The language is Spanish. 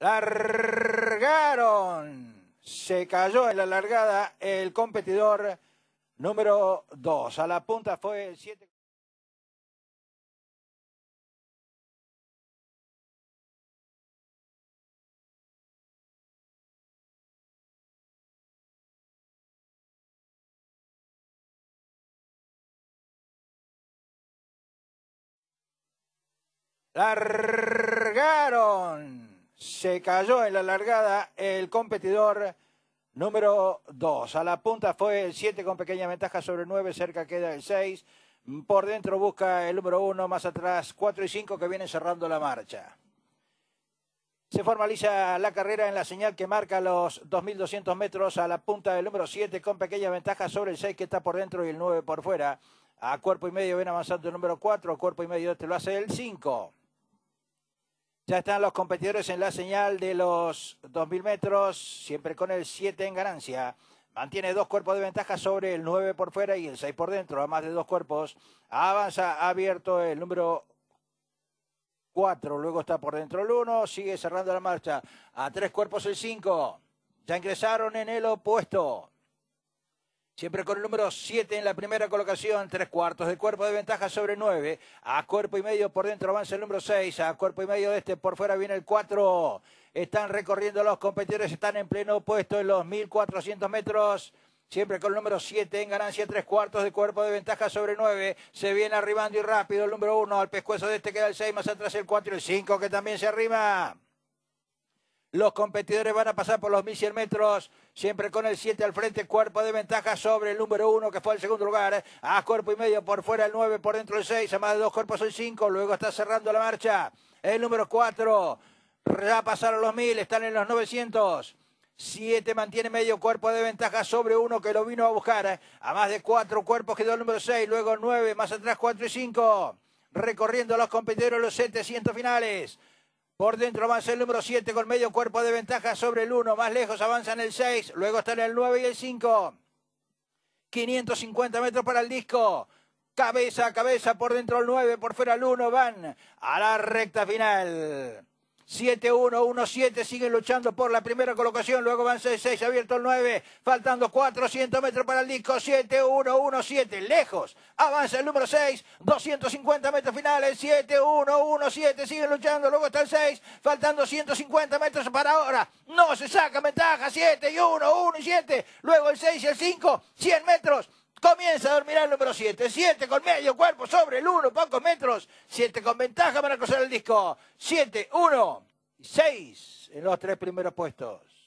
Largaron. Se cayó en la largada el competidor número 2. A la punta fue el 7. Largaron. Se cayó en la largada el competidor número 2. A la punta fue el 7 con pequeña ventaja sobre el 9, cerca queda el 6. Por dentro busca el número 1, más atrás 4 y 5 que vienen cerrando la marcha. Se formaliza la carrera en la señal que marca los 2.200 metros a la punta del número 7 con pequeña ventaja sobre el 6 que está por dentro y el 9 por fuera. A cuerpo y medio viene avanzando el número 4, cuerpo y medio este lo hace el 5. Ya están los competidores en la señal de los 2.000 metros, siempre con el 7 en ganancia. Mantiene dos cuerpos de ventaja sobre el 9 por fuera y el 6 por dentro, a más de dos cuerpos. Avanza ha abierto el número 4, luego está por dentro el 1, sigue cerrando la marcha. A tres cuerpos el 5. Ya ingresaron en el opuesto. Siempre con el número 7 en la primera colocación, tres cuartos de cuerpo de ventaja sobre 9. A cuerpo y medio por dentro avanza el número 6. A cuerpo y medio de este por fuera viene el 4. Están recorriendo los competidores, están en pleno puesto en los 1400 metros. Siempre con el número 7 en ganancia, tres cuartos de cuerpo de ventaja sobre 9. Se viene arribando y rápido el número 1. Al pescuezo de este queda el 6, más atrás el 4 y el 5 que también se arrima. Los competidores van a pasar por los 1100 metros, siempre con el 7 al frente, cuerpo de ventaja sobre el número 1, que fue el segundo lugar. ¿eh? A cuerpo y medio por fuera el 9, por dentro el 6, a más de dos cuerpos el 5. Luego está cerrando la marcha el número 4. Ya pasaron los 1000, están en los 900. 7 mantiene medio cuerpo de ventaja sobre uno que lo vino a buscar. ¿eh? A más de cuatro cuerpos quedó el número 6, luego 9, más atrás 4 y 5. Recorriendo los competidores los 700 finales. Por dentro avanza el número 7 con medio cuerpo de ventaja sobre el 1. Más lejos avanzan el 6. Luego están el 9 y el 5. 550 metros para el disco. Cabeza a cabeza por dentro el 9, por fuera el 1. Van a la recta final. 7-1-1-7, siguen luchando por la primera colocación, luego van 6-6, abierto el 9, faltando 400 metros para el disco, 7-1-1-7, lejos, avanza el número 6, 250 metros finales, 7-1-1-7, siguen luchando, luego está el 6, faltando 150 metros para ahora, no se saca ventaja, 7 y 1, 1 y 7, luego el 6 y el 5, 100 metros, Comienza a dormir al número 7. 7 con medio cuerpo sobre el 1, pocos metros. 7 con ventaja para cruzar el disco. 7, 1 y 6 en los tres primeros puestos.